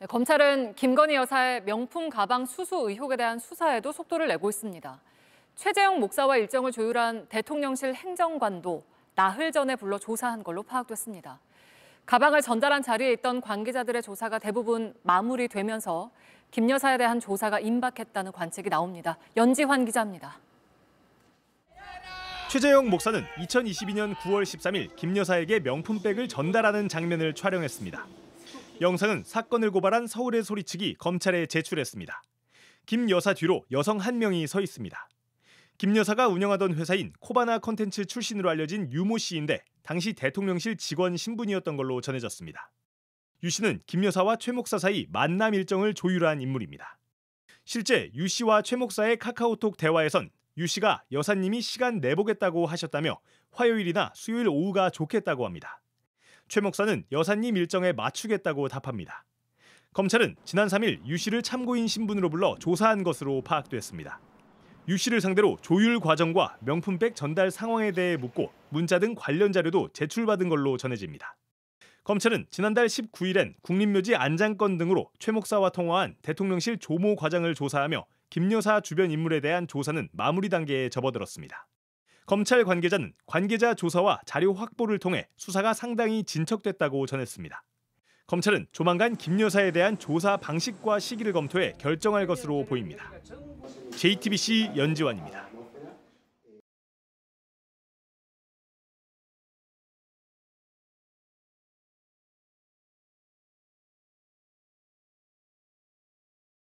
네, 검찰은 김건희 여사의 명품 가방 수수 의혹에 대한 수사에도 속도를 내고 있습니다. 최재형 목사와 일정을 조율한 대통령실 행정관도 나흘 전에 불러 조사한 걸로 파악됐습니다. 가방을 전달한 자리에 있던 관계자들의 조사가 대부분 마무리되면서 김 여사에 대한 조사가 임박했다는 관측이 나옵니다. 연지환 기자입니다. 최재형 목사는 2022년 9월 13일 김 여사에게 명품백을 전달하는 장면을 촬영했습니다. 영상은 사건을 고발한 서울의 소리 측이 검찰에 제출했습니다. 김 여사 뒤로 여성 한 명이 서 있습니다. 김 여사가 운영하던 회사인 코바나 컨텐츠 출신으로 알려진 유모 씨인데 당시 대통령실 직원 신분이었던 걸로 전해졌습니다. 유 씨는 김 여사와 최 목사 사이 만남 일정을 조율한 인물입니다. 실제 유 씨와 최 목사의 카카오톡 대화에선 유 씨가 여사님이 시간 내보겠다고 하셨다며 화요일이나 수요일 오후가 좋겠다고 합니다. 최 목사는 여사님 일정에 맞추겠다고 답합니다. 검찰은 지난 3일 유 씨를 참고인 신분으로 불러 조사한 것으로 파악됐습니다. 유 씨를 상대로 조율 과정과 명품백 전달 상황에 대해 묻고 문자 등 관련 자료도 제출받은 걸로 전해집니다. 검찰은 지난달 19일엔 국립묘지 안장건 등으로 최 목사와 통화한 대통령실 조모 과장을 조사하며 김 여사 주변 인물에 대한 조사는 마무리 단계에 접어들었습니다. 검찰 관계자는 관계자 조사와 자료 확보를 통해 수사가 상당히 진척됐다고 전했습니다. 검찰은 조만간 김 여사에 대한 조사 방식과 시기를 검토해 결정할 것으로 보입니다. JTBC 연지환입니다.